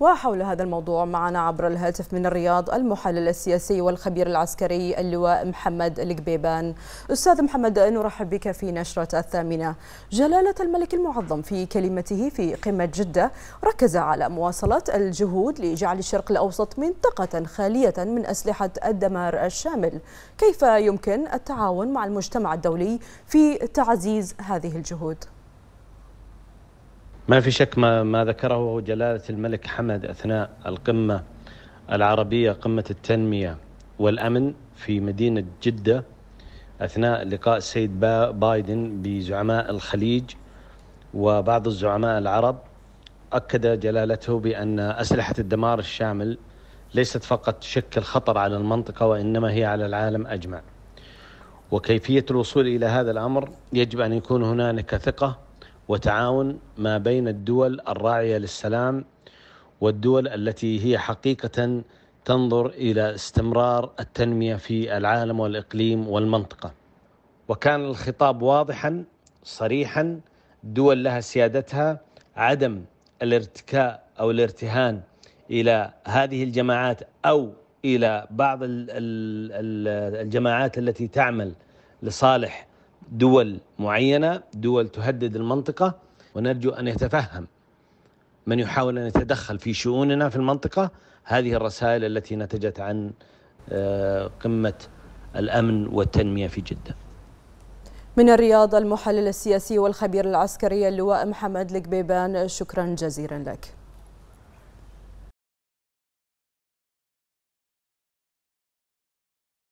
وحول هذا الموضوع معنا عبر الهاتف من الرياض المحلل السياسي والخبير العسكري اللواء محمد القبيبان أستاذ محمد نرحب بك في نشرة الثامنة جلالة الملك المعظم في كلمته في قمة جدة ركز على مواصلة الجهود لجعل الشرق الأوسط منطقة خالية من أسلحة الدمار الشامل كيف يمكن التعاون مع المجتمع الدولي في تعزيز هذه الجهود؟ ما في شك ما, ما ذكره جلالة الملك حمد أثناء القمة العربية قمة التنمية والأمن في مدينة جدة أثناء لقاء السيد بايدن بزعماء الخليج وبعض الزعماء العرب أكد جلالته بأن أسلحة الدمار الشامل ليست فقط تشكل خطر على المنطقة وإنما هي على العالم أجمع وكيفية الوصول إلى هذا الأمر يجب أن يكون هنالك ثقة وتعاون ما بين الدول الراعيه للسلام والدول التي هي حقيقه تنظر الى استمرار التنميه في العالم والاقليم والمنطقه. وكان الخطاب واضحا صريحا دول لها سيادتها عدم الارتكاء او الارتهان الى هذه الجماعات او الى بعض الجماعات التي تعمل لصالح دول معينه دول تهدد المنطقه ونرجو ان يتفهم من يحاول ان يتدخل في شؤوننا في المنطقه هذه الرسائل التي نتجت عن آه، قمه الامن والتنميه في جده. من الرياض المحلل السياسي والخبير العسكري اللواء محمد القبيبان شكرا جزيلا لك.